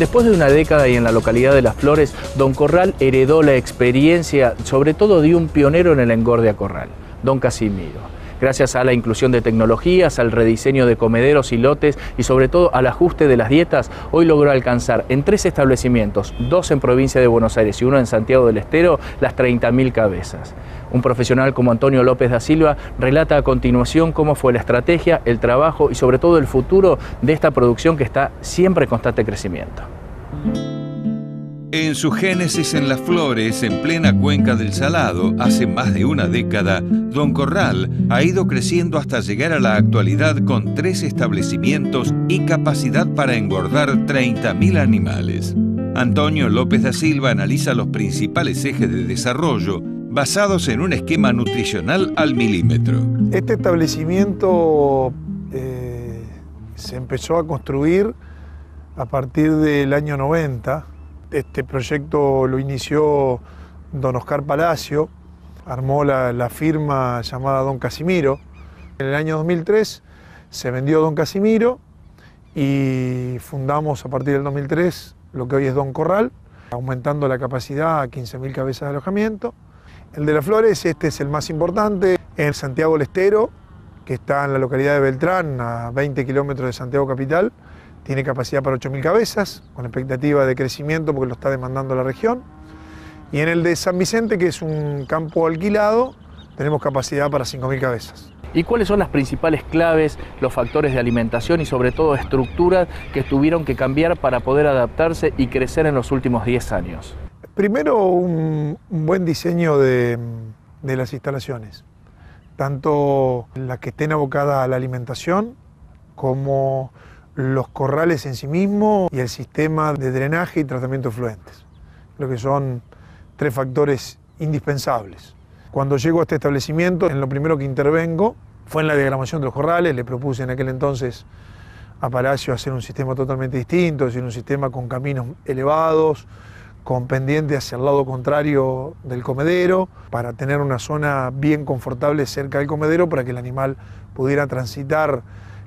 Después de una década y en la localidad de Las Flores, Don Corral heredó la experiencia, sobre todo de un pionero en el engorde a corral, Don Casimiro gracias a la inclusión de tecnologías, al rediseño de comederos y lotes y sobre todo al ajuste de las dietas, hoy logró alcanzar en tres establecimientos, dos en provincia de Buenos Aires y uno en Santiago del Estero, las 30.000 cabezas. Un profesional como Antonio López da Silva relata a continuación cómo fue la estrategia, el trabajo y sobre todo el futuro de esta producción que está siempre en constante crecimiento. En su génesis en las flores, en plena cuenca del Salado, hace más de una década, Don Corral ha ido creciendo hasta llegar a la actualidad con tres establecimientos y capacidad para engordar 30.000 animales. Antonio López da Silva analiza los principales ejes de desarrollo basados en un esquema nutricional al milímetro. Este establecimiento eh, se empezó a construir a partir del año 90, este proyecto lo inició don Oscar Palacio, armó la, firma llamada Don Casimiro. En el año 2003 se vendió Don Casimiro y fundamos a partir del 2003 lo que hoy es Don Corral, aumentando la capacidad a 15.000 cabezas de alojamiento. El de las Flores, este es el más importante, en Santiago del Estero, que está en la localidad de Beltrán, a 20 kilómetros de Santiago Capital tiene capacidad para 8.000 cabezas, con expectativa de crecimiento porque lo está demandando la región. Y en el de San Vicente, que es un campo alquilado, tenemos capacidad para 5.000 cabezas. ¿Y cuáles son las principales claves, los factores de alimentación y sobre todo estructuras que tuvieron que cambiar para poder adaptarse y crecer en los últimos 10 años? Primero, un, buen diseño de, de las instalaciones, tanto las que estén abocadas a la alimentación como los corrales en sí mismos y el sistema de drenaje y tratamiento de fluentes. lo que son tres factores indispensables. Cuando llego a este establecimiento, en lo primero que intervengo fue en la diagramación de los corrales, le propuse en aquel entonces a Palacio hacer un sistema totalmente distinto, es decir, un sistema con caminos elevados, con pendiente hacia el lado contrario del comedero, para tener una zona bien confortable cerca del comedero para que el animal pudiera transitar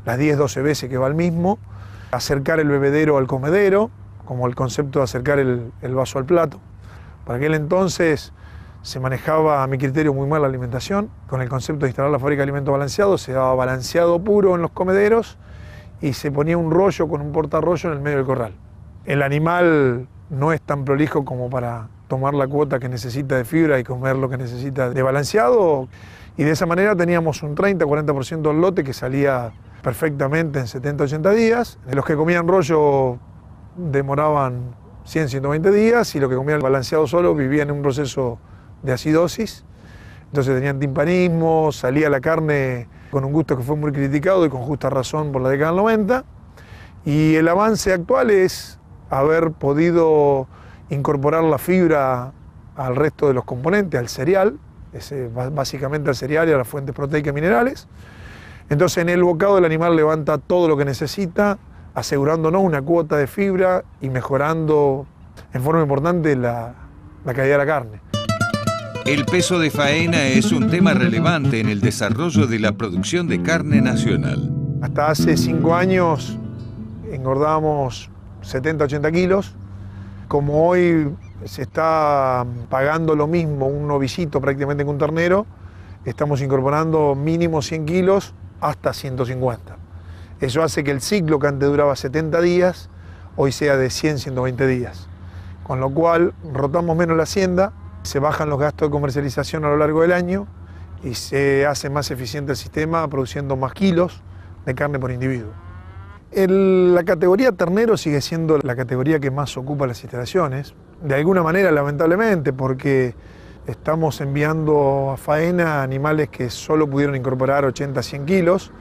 las 10, 12 veces que va al mismo, acercar el bebedero al comedero, como el concepto de acercar el, vaso al plato. Para aquel entonces se manejaba a mi criterio muy mal la alimentación, con el concepto de instalar la fábrica de alimentos balanceados, se daba balanceado puro en los comederos y se ponía un rollo con un portarrollo en el medio del corral. El animal no es tan prolijo como para tomar la cuota que necesita de fibra y comer lo que necesita de balanceado. Y de esa manera teníamos un 30-40% del lote que salía perfectamente en 70, 80 días. Los que comían rollo demoraban 100, 120 días y los que comían balanceado solo vivían en un proceso de acidosis. Entonces tenían timpanismo, salía la carne con un gusto que fue muy criticado y con justa razón por la década del 90. Y el avance actual es haber podido incorporar la fibra al resto de los componentes, al cereal, básicamente al cereal y a las fuentes proteicas y minerales. Entonces en el bocado el animal levanta todo lo que necesita, asegurándonos una cuota de fibra y mejorando en forma importante la, calidad de la carne. El peso de faena es un tema relevante en el desarrollo de la producción de carne nacional. Hasta hace cinco años engordábamos 70, 80 kilos. Como hoy se está pagando lo mismo un novicito prácticamente que un ternero, estamos incorporando mínimo 100 kilos hasta 150. Eso hace que el ciclo que antes duraba 70 días, hoy sea de 100, 120 días. Con lo cual rotamos menos la hacienda, se bajan los gastos de comercialización a lo largo del año y se hace más eficiente el sistema produciendo más kilos de carne por individuo. la categoría ternero sigue siendo la categoría que más ocupa las instalaciones, de alguna manera lamentablemente, porque Estamos enviando a faena animales que solo pudieron incorporar 80, 100 kilos,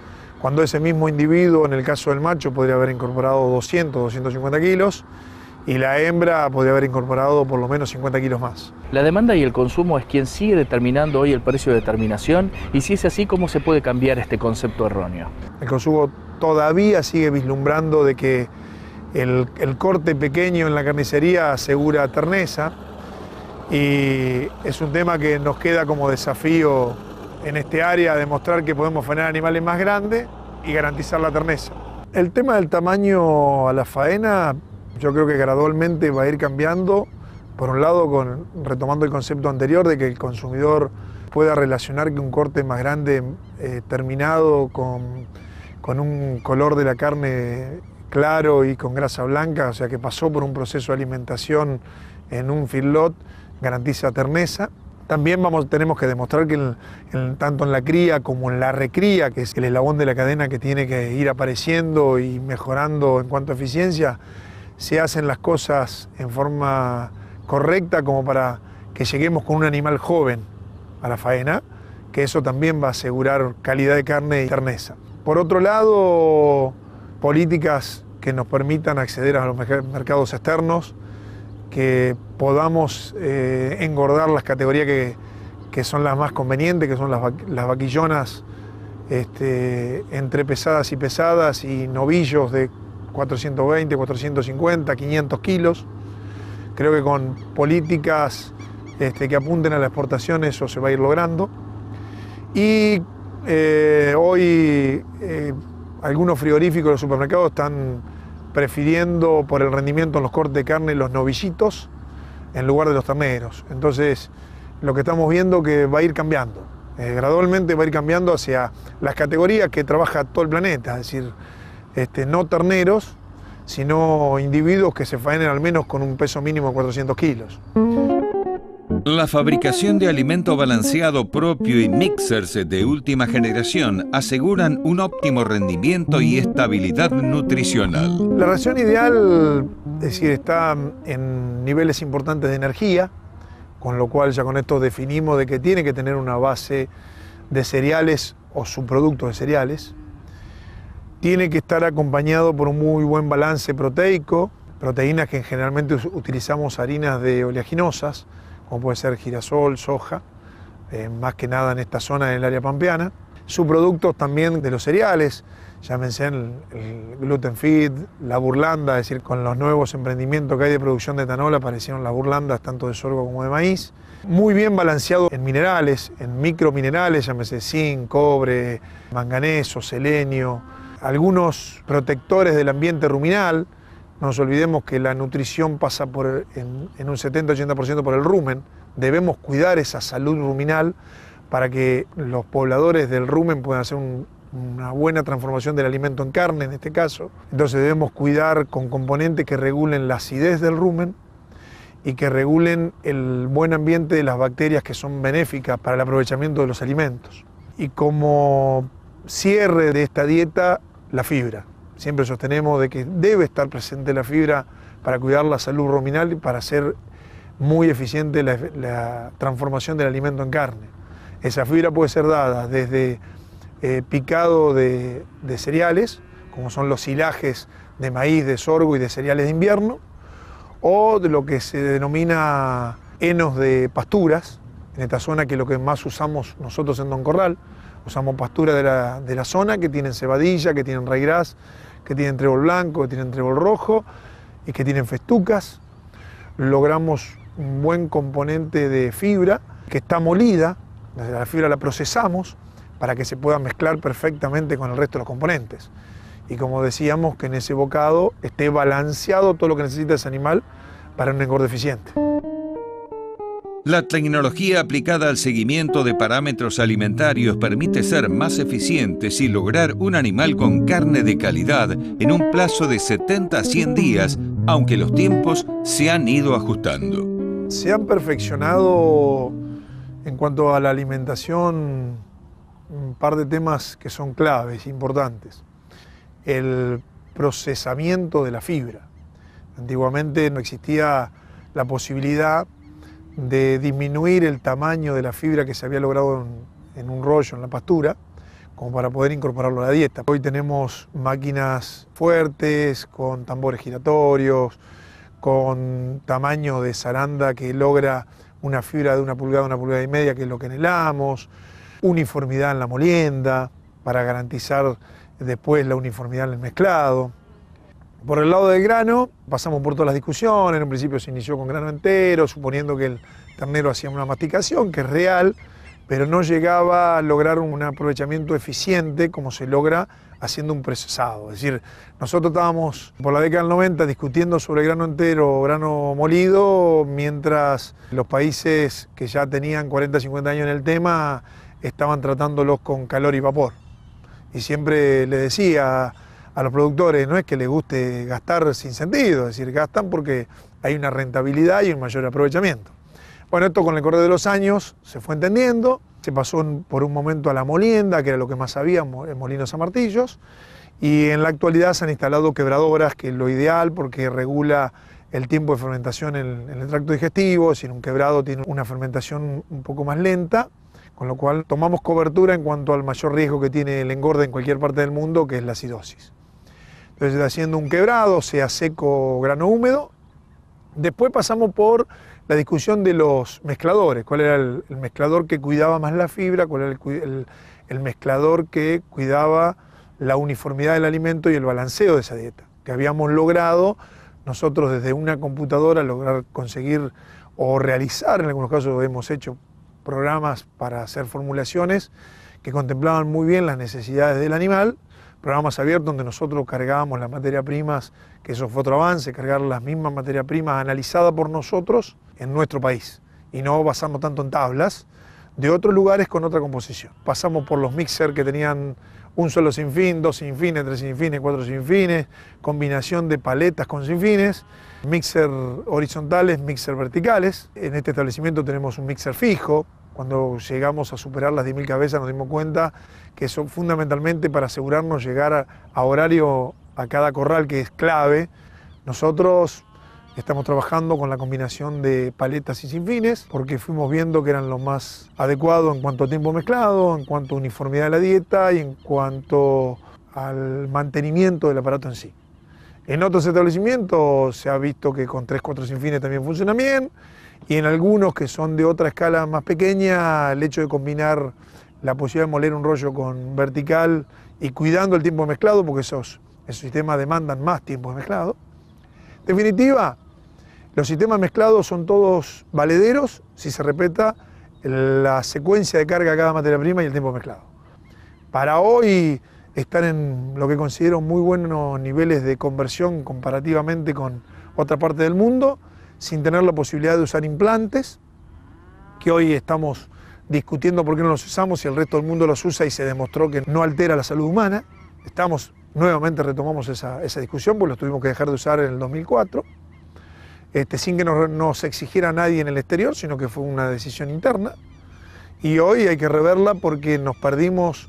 cuando ese mismo individuo, en el caso del macho, podría haber incorporado 200, 250 kilos y la hembra podría haber incorporado por lo menos 50 kilos más. La demanda y el consumo es quien sigue determinando hoy el precio de terminación, y si es así, ¿cómo se puede cambiar este concepto erróneo? El consumo todavía sigue vislumbrando de que el, el corte pequeño en la carnicería asegura terneza, y es un tema que nos queda como desafío en este área, demostrar que podemos frenar animales más grandes y garantizar la terneza. El tema del tamaño a la faena yo creo que gradualmente va a ir cambiando, por un lado con, retomando el concepto anterior de que el consumidor pueda relacionar que un corte más grande eh, terminado con, con un color de la carne claro y con grasa blanca, o sea que pasó por un proceso de alimentación en un feedlot, garantiza terneza. También vamos, tenemos que demostrar que tanto en la cría como en la recría, que es el eslabón de la cadena que tiene que ir apareciendo y mejorando en cuanto a eficiencia, se hacen las cosas en forma correcta como para que lleguemos con un animal joven a la faena, que eso también va a asegurar calidad de carne y terneza. Por otro lado, políticas que nos permitan acceder a los mercados externos, que podamos eh, engordar las categorías que, son las más convenientes, que son las, vaquillonas este, entre pesadas y pesadas y novillos de 420, 450, 500 kilos. Creo que con políticas este, que apunten a la exportación eso se va a ir logrando. Y eh, hoy eh, algunos frigoríficos de los supermercados están prefiriendo por el rendimiento en los cortes de carne los novillitos en lugar de los terneros. Entonces, lo que estamos viendo que va a ir cambiando. Eh, gradualmente va a ir cambiando hacia las categorías que trabaja todo el planeta, es decir, este, no terneros, sino individuos que se faenen al menos con un peso mínimo de 400 kilos. La fabricación de alimento balanceado propio y mixers de última generación aseguran un óptimo rendimiento y estabilidad nutricional. La ración ideal, es decir, está en niveles importantes de energía, con lo cual ya con esto definimos de que tiene que tener una base de cereales o subproductos de cereales. Tiene que estar acompañado por un muy buen balance proteico, proteínas que generalmente utilizamos harinas de oleaginosas, como puede ser girasol, soja, eh, más que nada en esta zona del área pampeana. Subproductos también de los cereales, llámense el, el gluten feed, la burlanda, es decir, con los nuevos emprendimientos que hay de producción de etanol aparecieron las burlandas tanto de sorgo como de maíz. Muy bien balanceado en minerales, en microminerales, llámese zinc, cobre, manganeso, selenio, algunos protectores del ambiente ruminal, no nos olvidemos que la nutrición pasa en, un 70-80% por el rumen. Debemos cuidar esa salud ruminal para que los pobladores del rumen puedan hacer una buena transformación del alimento en carne, en este caso. Entonces debemos cuidar con componentes que regulen la acidez del rumen y que regulen el buen ambiente de las bacterias que son benéficas para el aprovechamiento de los alimentos. Y como cierre de esta dieta, la fibra siempre sostenemos de que debe estar presente la fibra para cuidar la salud ruminal y para ser muy eficiente la, transformación del alimento en carne. Esa fibra puede ser dada desde eh, picado de, cereales, como son los silajes de maíz, de sorgo y de cereales de invierno, o de lo que se denomina henos de pasturas, en esta zona que es lo que más usamos nosotros en Don Corral, usamos pasturas de la, de la zona que tienen cebadilla, que tienen raigras, que tienen trébol blanco, que tienen trébol rojo y que tienen festucas. Logramos un buen componente de fibra que está molida, la fibra la procesamos para que se pueda mezclar perfectamente con el resto de los componentes. Y como decíamos, que en ese bocado esté balanceado todo lo que necesita ese animal para un engorde eficiente. La tecnología aplicada al seguimiento de parámetros alimentarios permite ser más eficientes y lograr un animal con carne de calidad en un plazo de 70 a 100 días, aunque los tiempos se han ido ajustando. Se han perfeccionado en cuanto a la alimentación un par de temas que son claves, importantes. El procesamiento de la fibra. Antiguamente no existía la posibilidad de disminuir el tamaño de la fibra que se había logrado en, un rollo, en la pastura, como para poder incorporarlo a la dieta. Hoy tenemos máquinas fuertes, con tambores giratorios, con tamaño de zaranda que logra una fibra de una pulgada, una pulgada y media, que es lo que anhelamos, uniformidad en la molienda, para garantizar después la uniformidad en el mezclado. Por el lado del grano, pasamos por todas las discusiones, en un principio se inició con grano entero, suponiendo que el ternero hacía una masticación, que es real, pero no llegaba a lograr un aprovechamiento eficiente como se logra haciendo un procesado. Es decir, nosotros estábamos por la década del 90 discutiendo sobre grano entero grano molido, mientras los países que ya tenían 40, 50 años en el tema estaban tratándolos con calor y vapor. Y siempre le decía a los productores no es que les guste gastar sin sentido, es decir, gastan porque hay una rentabilidad y un mayor aprovechamiento. Bueno, esto con el correr de los años se fue entendiendo, se pasó por un momento a la molienda, que era lo que más sabíamos, molinos a martillos, y en la actualidad se han instalado quebradoras, que es lo ideal porque regula el tiempo de fermentación en, el tracto digestivo, si en un quebrado tiene una fermentación un poco más lenta, con lo cual tomamos cobertura en cuanto al mayor riesgo que tiene el engorde en cualquier parte del mundo, que es la acidosis. Entonces haciendo un quebrado, sea seco, grano húmedo. Después pasamos por la discusión de los mezcladores, cuál era el, mezclador que cuidaba más la fibra, cuál era el, mezclador que cuidaba la uniformidad del alimento y el balanceo de esa dieta, que habíamos logrado nosotros desde una computadora lograr conseguir o realizar, en algunos casos hemos hecho programas para hacer formulaciones que contemplaban muy bien las necesidades del animal, programas abiertos donde nosotros cargábamos las materias primas, que eso fue otro avance, cargar las mismas materias primas analizadas por nosotros en nuestro país y no basamos tanto en tablas de otros lugares con otra composición. Pasamos por los mixers que tenían un solo sinfín, dos sinfines, tres sinfines, cuatro sinfines, combinación de paletas con sinfines, mixer horizontales, mixer verticales. En este establecimiento tenemos un mixer fijo, cuando llegamos a superar las 10.000 cabezas nos dimos cuenta que son fundamentalmente para asegurarnos llegar a, a horario a cada corral, que es clave. Nosotros Estamos trabajando con la combinación de paletas y sinfines porque fuimos viendo que eran lo más adecuado en cuanto a tiempo mezclado, en cuanto a uniformidad de la dieta y en cuanto al mantenimiento del aparato en sí. En otros establecimientos se ha visto que con 3-4 sinfines también funciona bien y en algunos que son de otra escala más pequeña, el hecho de combinar la posibilidad de moler un rollo con vertical y cuidando el tiempo mezclado, porque esos, esos sistemas demandan más tiempo de mezclado. Definitiva, los sistemas mezclados son todos valederos si se respeta la secuencia de carga de cada materia prima y el tiempo mezclado. Para hoy están en lo que considero muy buenos niveles de conversión comparativamente con otra parte del mundo sin tener la posibilidad de usar implantes, que hoy estamos discutiendo por qué no los usamos y el resto del mundo los usa y se demostró que no altera la salud humana. Estamos, nuevamente retomamos esa, discusión porque los tuvimos que dejar de usar en el 2004, este, sin que nos, exigiera nadie en el exterior, sino que fue una decisión interna. Y hoy hay que reverla porque nos perdimos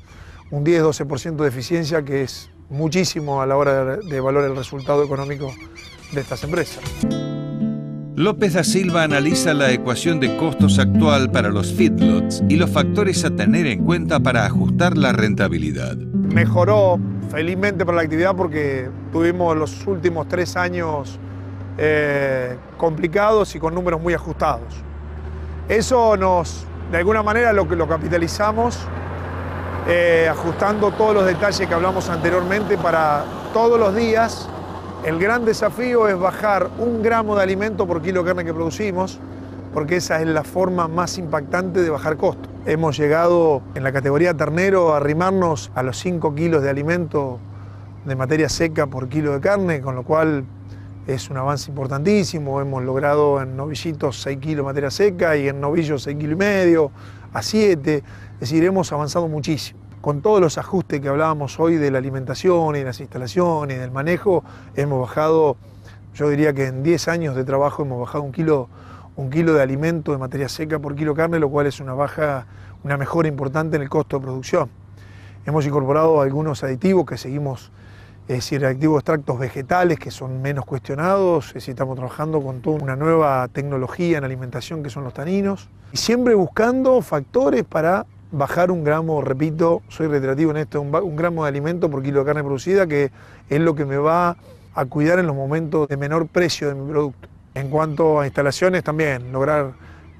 un 10-12% de eficiencia, que es muchísimo a la hora de, de valorar el resultado económico de estas empresas. López da Silva analiza la ecuación de costos actual para los feedlots y los factores a tener en cuenta para ajustar la rentabilidad. Mejoró felizmente para la actividad porque tuvimos los últimos tres años eh, complicados y con números muy ajustados. Eso nos, de alguna manera, lo, capitalizamos eh, ajustando todos los detalles que hablamos anteriormente para todos los días el gran desafío es bajar un gramo de alimento por kilo de carne que producimos, porque esa es la forma más impactante de bajar costo. Hemos llegado en la categoría ternero a arrimarnos a los 5 kilos de alimento de materia seca por kilo de carne, con lo cual es un avance importantísimo. Hemos logrado en novillitos 6 kilos de materia seca y en novillos 6 kilos y medio a 7. Es decir, hemos avanzado muchísimo con todos los ajustes que hablábamos hoy de la alimentación y las instalaciones, del manejo, hemos bajado, yo diría que en 10 años de trabajo hemos bajado un kilo, un kilo de alimento de materia seca por kilo carne, lo cual es una baja, una mejora importante en el costo de producción. Hemos incorporado algunos aditivos que seguimos, es decir, aditivos extractos vegetales que son menos cuestionados, es estamos trabajando con toda una nueva tecnología en alimentación que son los taninos, y siempre buscando factores para bajar un gramo, repito, soy reiterativo en esto, un, gramo de alimento por kilo de carne producida, que es lo que me va a cuidar en los momentos de menor precio de mi producto. En cuanto a instalaciones, también lograr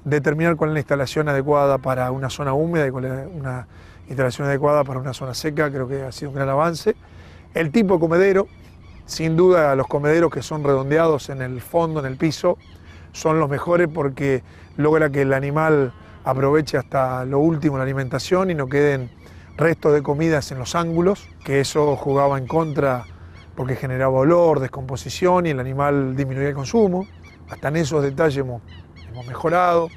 determinar cuál es la instalación adecuada para una zona húmeda y cuál es una instalación adecuada para una zona seca, creo que ha sido un gran avance. El tipo comedero, sin duda los comederos que son redondeados en el fondo, en el piso, son los mejores porque logra que el animal aproveche hasta lo último la alimentación y no queden restos de comidas en los ángulos, que eso jugaba en contra porque generaba olor, descomposición y el animal disminuía el consumo. Hasta en esos detalles hemos, mejorado.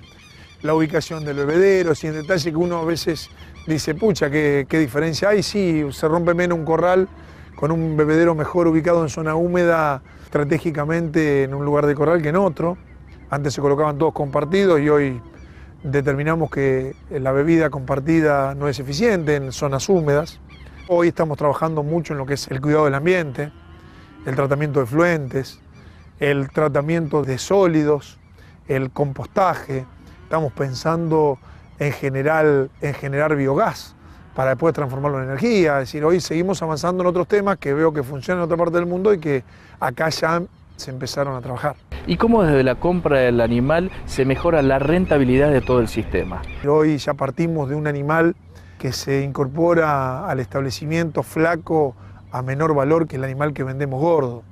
La ubicación del bebedero, en detalle que uno a veces dice, pucha, ¿qué, qué, diferencia hay. Sí, se rompe menos un corral con un bebedero mejor ubicado en zona húmeda estratégicamente en un lugar de corral que en otro. Antes se colocaban todos compartidos y hoy determinamos que la bebida compartida no es eficiente en zonas húmedas. Hoy estamos trabajando mucho en lo que es el cuidado del ambiente, el tratamiento de fluentes, el tratamiento de sólidos, el compostaje. Estamos pensando en, general, en generar biogás para después transformarlo en energía. Es decir, hoy seguimos avanzando en otros temas que veo que funcionan en otra parte del mundo y que acá ya se empezaron a trabajar. ¿Y cómo desde la compra del animal se mejora la rentabilidad de todo el sistema? Hoy ya partimos de un animal que se incorpora al establecimiento flaco a menor valor que el animal que vendemos gordo.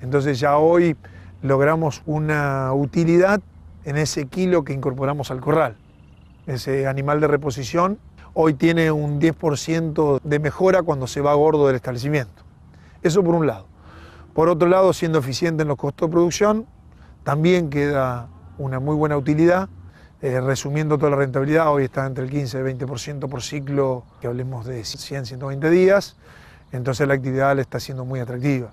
Entonces ya hoy logramos una utilidad en ese kilo que incorporamos al corral. Ese animal de reposición hoy tiene un 10% de mejora cuando se va gordo del establecimiento. Eso por un lado. Por otro lado, siendo eficiente en los costos de producción, también queda una muy buena utilidad. Eh, resumiendo toda la rentabilidad, hoy está entre el 15 y el 20% por ciclo, que hablemos de 100, 120 días, entonces la actividad le está siendo muy atractiva.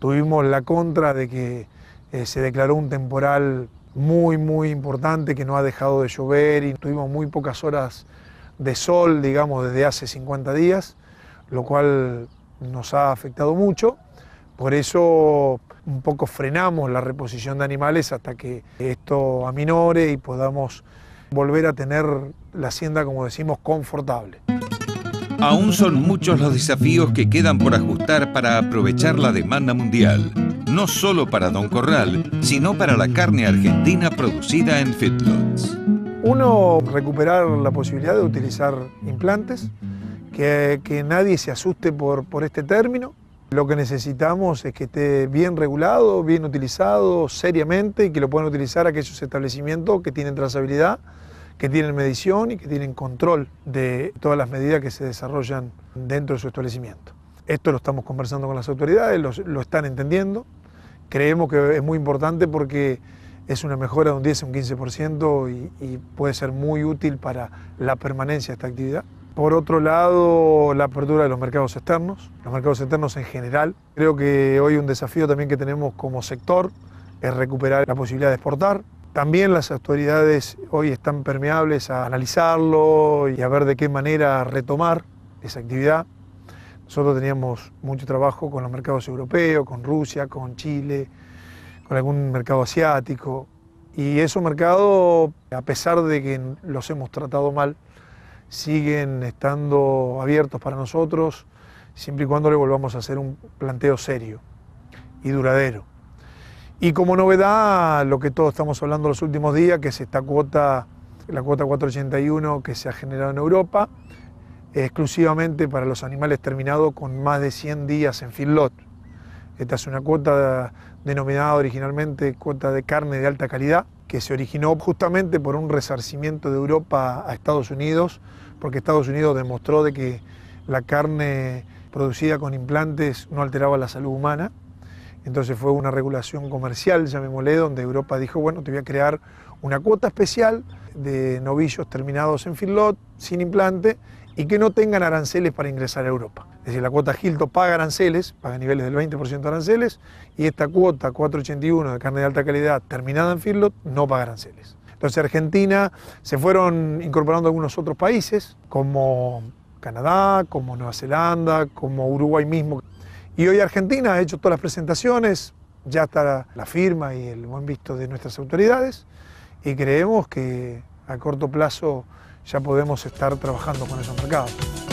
Tuvimos la contra de que eh, se declaró un temporal muy, muy importante que no ha dejado de llover y tuvimos muy pocas horas de sol, digamos, desde hace 50 días, lo cual nos ha afectado mucho. Por eso un poco frenamos la reposición de animales hasta que esto aminore y podamos volver a tener la hacienda, como decimos, confortable. Aún son muchos los desafíos que quedan por ajustar para aprovechar la demanda mundial, no solo para Don Corral, sino para la carne argentina producida en Fitlots. Uno, recuperar la posibilidad de utilizar implantes, que, nadie se asuste por este término, lo que necesitamos es que esté bien regulado, bien utilizado, seriamente, y que lo puedan utilizar aquellos establecimientos que tienen trazabilidad, que tienen medición y que tienen control de todas las medidas que se desarrollan dentro de su establecimiento. Esto lo estamos conversando con las autoridades, lo, están entendiendo. Creemos que es muy importante porque es una mejora de un 10 o un 15% y puede ser muy útil para la permanencia de esta actividad. Por otro lado, la apertura de los mercados externos, los mercados externos en general. Creo que hoy un desafío también que tenemos como sector es recuperar la posibilidad de exportar. También las autoridades hoy están permeables a analizarlo y a ver de qué manera retomar esa actividad. Nosotros teníamos mucho trabajo con los mercados europeos, con Rusia, con Chile, con algún mercado asiático. Y esos mercados, a pesar de que los hemos tratado mal, siguen estando abiertos para nosotros, siempre y cuando le volvamos a hacer un planteo serio y duradero. Y como novedad, lo que todos estamos hablando los últimos días, que es esta cuota, la cuota 481 que se ha generado en Europa, exclusivamente para los animales terminados con más de 100 días en fillot. Esta es una cuota denominada originalmente cuota de carne de alta calidad, que se originó justamente por un resarcimiento de Europa a Estados Unidos, porque Estados Unidos demostró de que la carne producida con implantes no alteraba la salud humana. Entonces fue una regulación comercial, llamémosle, donde Europa dijo, bueno, te voy a crear una cuota especial de novillos terminados en fillot, sin implante, y que no tengan aranceles para ingresar a Europa. Es decir, la cuota Hilton paga aranceles, paga niveles del 20% de aranceles, y esta cuota 481 de carne de alta calidad terminada en Firlot no paga aranceles. Entonces Argentina se fueron incorporando algunos otros países, como Canadá, como Nueva Zelanda, como Uruguay mismo. Y hoy Argentina ha hecho todas las presentaciones, ya está la firma y el buen visto de nuestras autoridades, y creemos que a corto plazo ya podemos estar trabajando con esos mercados.